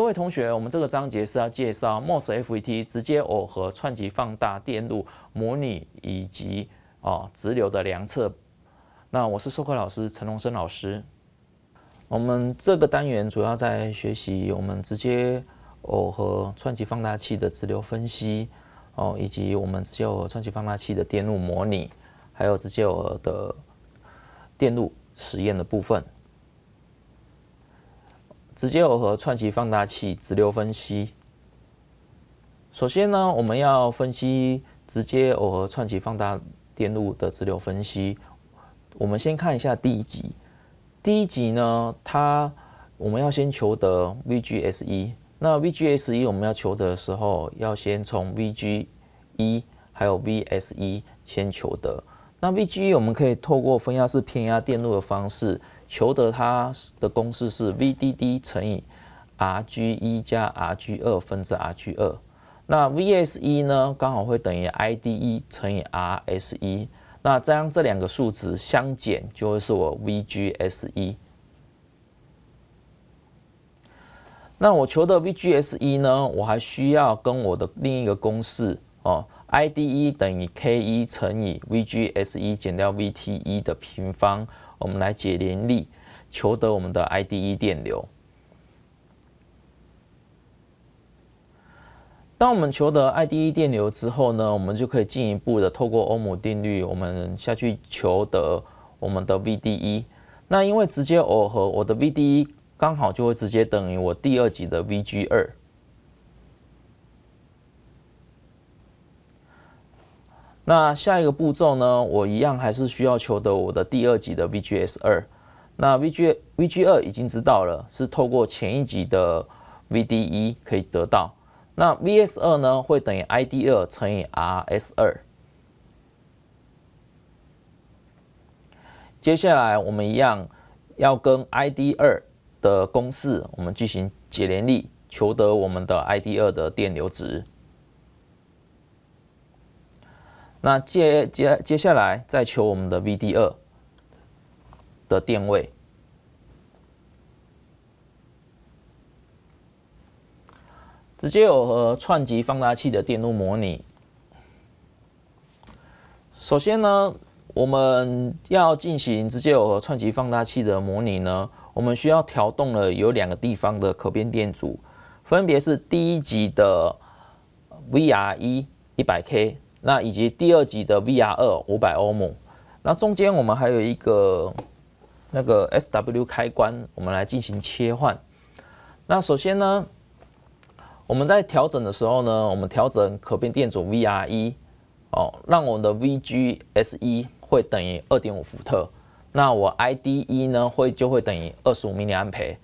各位同学，我们这个章节是要介绍 MOSFET 直接耦合串级放大电路模拟以及哦直流的量测。那我是授课老师陈龙生老师。我们这个单元主要在学习我们直接耦合串级放大器的直流分析哦，以及我们直接耦合串级放大器的电路模拟，还有直接耦合的电路实验的部分。直接耦合串级放大器直流分析。首先呢，我们要分析直接耦合串级放大电路的直流分析。我们先看一下第一集。第一集呢，它我们要先求得 v g s 一。那 v g s 一我们要求得的时候，要先从 VG1 还有 v s 一先求得。那 VG1 我们可以透过分压式偏压电路的方式。求得它的公式是 VDD 乘以 RG 一加 RG 二分之 RG 二，那 VS 一呢，刚好会等于 ID 一乘以 RS 一，那将这两个数值相减，就会是我 VGS 一。那我求的 VGS 一呢，我还需要跟我的另一个公式哦，ID 一等于 K 一乘以 VGS 一减掉 VT 一的平方。我们来解联立，求得我们的 I D e 电流。当我们求得 I D e 电流之后呢，我们就可以进一步的透过欧姆定律，我们下去求得我们的 V D e 那因为直接耦合，我的 V D e 刚好就会直接等于我第二级的 V G 二。那下一个步骤呢？我一样还是需要求得我的第二级的 VGS 二。那 VG VG 二已经知道了，是透过前一级的 VDE 可以得到。那 VS 二呢，会等于 ID 二乘以 RS 二。接下来我们一样要跟 ID 二的公式，我们进行解联力，求得我们的 ID 二的电流值。那接接接下来再求我们的 Vd 二的电位，直接有和串级放大器的电路模拟。首先呢，我们要进行直接有串级放大器的模拟呢，我们需要调动了有两个地方的可变电阻，分别是第一级的 VR 1一百 K。那以及第二级的 V R 二五百欧姆，那中间我们还有一个那个 S W 开关，我们来进行切换。那首先呢，我们在调整的时候呢，我们调整可变电阻 V R 一，哦，让我们的 V G S 一会等于二点五伏特，那我 I D 一呢会就会等于二十五微安培。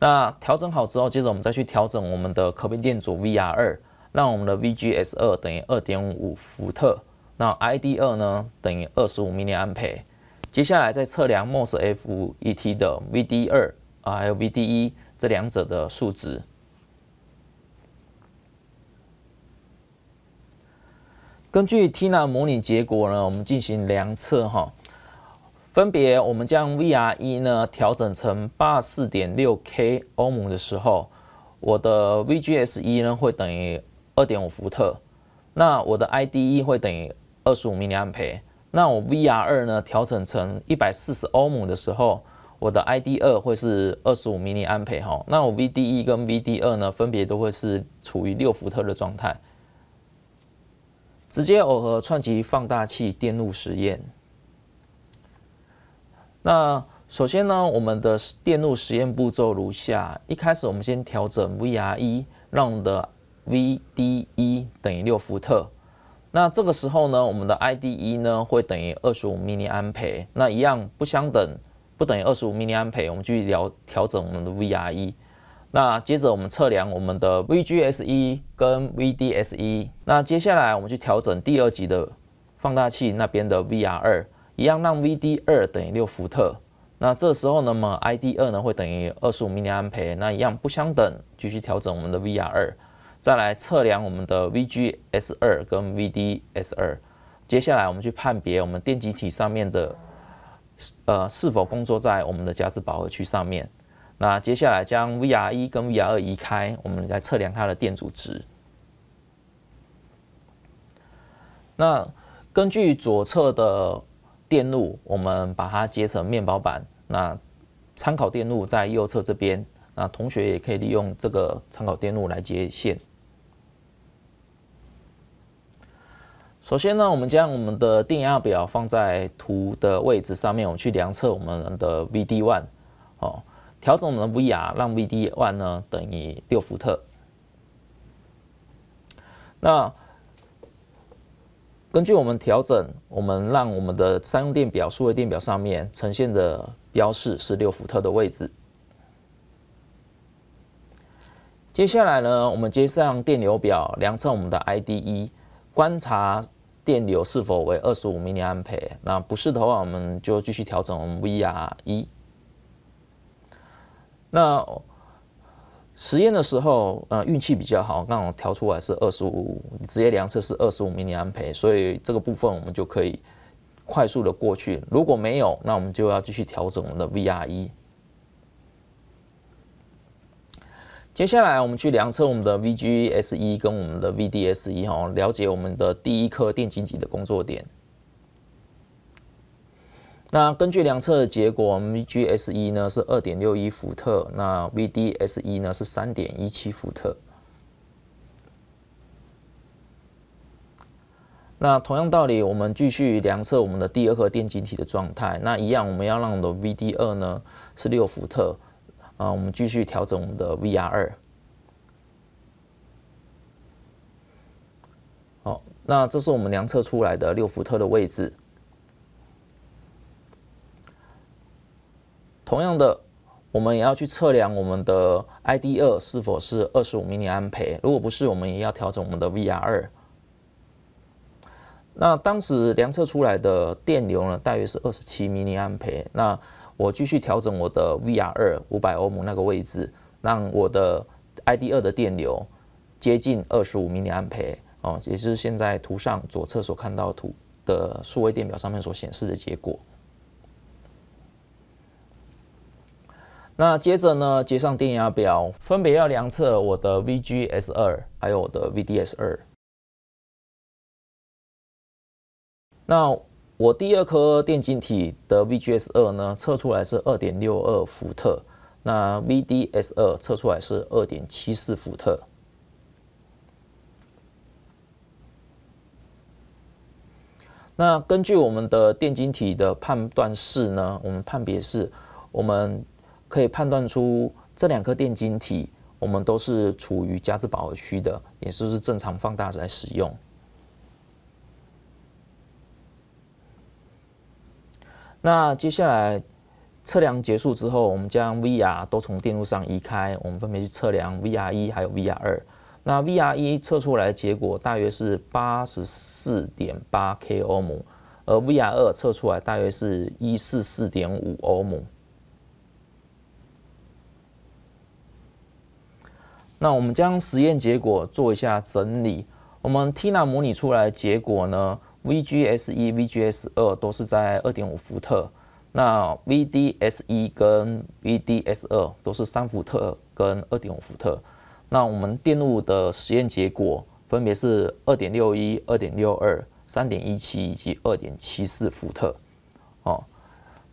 那调整好之后，接着我们再去调整我们的可变电阻 V R 二。那我们的 VGS 二等于二点五伏特，那 ID 二呢等于二十五 a 安培。接下来再测量 MOSFET 的 VD 二啊还有 VD 一这两者的数值。根据 Tina 模拟结果呢，我们进行量测哈。分别我们将 VRE 呢调整成八四点六 k 欧姆的时候，我的 VGS 一呢会等于。二点五伏特，那我的 I D 一会等于二十五微安培。那我 V R 二呢，调整成一百四十欧姆的时候，我的 I D 二会是二十五微安培。哈，那我 V D 一跟 V D 二呢，分别都会是处于六伏特的状态。直接耦合串级放大器电路实验。那首先呢，我们的电路实验步骤如下：一开始我们先调整 V R 一，让的。V D 一等于六伏特，那这个时候呢，我们的 I D 一呢会等于二十五微安培，那一样不相等，不等于二十五微安培，我们去调调整我们的 V R e 那接着我们测量我们的 V G S 一跟 V D S e 那接下来我们去调整第二级的放大器那边的 V R 二，一样让 V D 二等于六伏特，那这时候呢，么 I D 二呢会等于二十五微安培，那一样不相等，继续调整我们的 V R 二。再来测量我们的 VGS 二跟 VDS 二，接下来我们去判别我们电极体上面的，呃是否工作在我们的夹子饱和区上面。那接下来将 VR 一跟 VR 二移开，我们来测量它的电阻值。那根据左侧的电路，我们把它接成面包板。那参考电路在右侧这边，那同学也可以利用这个参考电路来接线。首先呢，我们将我们的电压表放在图的位置上面，我们去量测我们的 v d one，哦，调整我们的 VR，让 v d one 呢等于六伏特。那根据我们调整，我们让我们的三用电表数位电表上面呈现的标示是六伏特的位置。接下来呢，我们接上电流表，量测我们的 i d e 观察电流是否为二十五毫安培，那不是的话，我们就继续调整我们 V R 一。那实验的时候，呃，运气比较好，刚好调出来是二十五，直接量测是二十五毫安培，所以这个部分我们就可以快速的过去。如果没有，那我们就要继续调整我们的 V R 一。接下来，我们去量测我们的 VGS 一跟我们的 VDS 一哈，了解我们的第一颗电晶体的工作点。那根据量测的结果，我们 VGS 一呢是二点六一伏特，那 VDS 一呢是三点一七伏特。那同样道理，我们继续量测我们的第二颗电晶体的状态。那一样，我们要让的 VD 二呢是六伏特。啊，我们继续调整我们的 V R 二。好，那这是我们量测出来的六伏特的位置。同样的，我们也要去测量我们的 I D 二是否是二十五毫安培。如果不是，我们也要调整我们的 V R 二。那当时量测出来的电流呢，大约是二十七毫安培。那我继续调整我的 V R 二五百欧姆那个位置，让我的 I D 二的电流接近二十五毫安培哦，也就是现在图上左侧所看到图的数位电表上面所显示的结果。那接着呢，接上电压表，分别要量测我的 V G S 二还有我的 V D S 二。那我第二颗电晶体的 VGS 二呢，测出来是二点六二伏特，那 VDS 二测出来是二点七四伏特。那根据我们的电晶体的判断式呢，我们判别是，我们可以判断出这两颗电晶体，我们都是处于加子饱和区的，也就是正常放大来使用。那接下来测量结束之后，我们将 V R 都从电路上移开，我们分别去测量 V R 一还有 V R 二。那 V R 一测出来结果大约是八十四点八 k 欧姆，而 V R 二测出来大约是一四四点五欧姆。那我们将实验结果做一下整理，我们 Tina 模拟出来的结果呢？VGS 一、VGS 二都是在二点五伏特，那 VDS 一跟 VDS 二都是三伏特跟二点五伏特。那我们电路的实验结果分别是二点六一、二点六二、三点一七以及二点七四伏特。哦，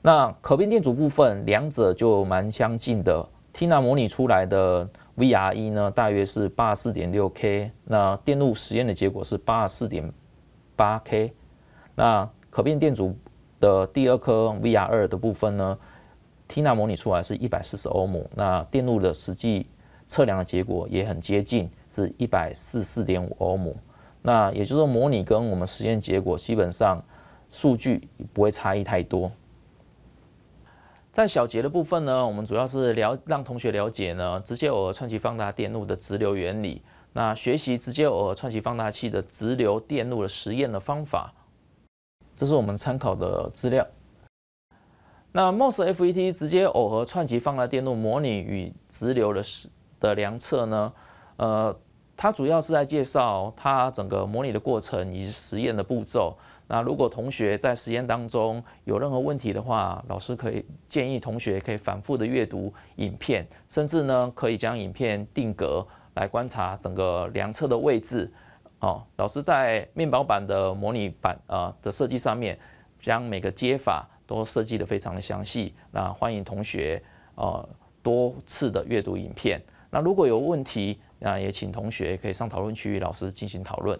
那可变电阻部分两者就蛮相近的。Tina 模拟出来的 VRE 呢，大约是八十四点六 K，那电路实验的结果是八十四点。八 k，那可变电阻的第二颗 VR 二的部分呢，Tina 模拟出来是一百四十欧姆，那电路的实际测量的结果也很接近，是一百四十四点五欧姆。那也就是说，模拟跟我们实验结果基本上数据不会差异太多。在小结的部分呢，我们主要是了让同学了解呢，直接我串级放大电路的直流原理。那学习直接耦合串级放大器的直流电路的实验的方法，这是我们参考的资料。那 MOSFET 直接耦合串级放大电路模拟与直流的的量测呢？呃，它主要是在介绍它整个模拟的过程以及实验的步骤。那如果同学在实验当中有任何问题的话，老师可以建议同学可以反复的阅读影片，甚至呢可以将影片定格。来观察整个量测的位置，哦，老师在面包板的模拟板呃的设计上面，将每个接法都设计的非常的详细。那欢迎同学呃多次的阅读影片。那如果有问题，那也请同学可以上讨论区与老师进行讨论。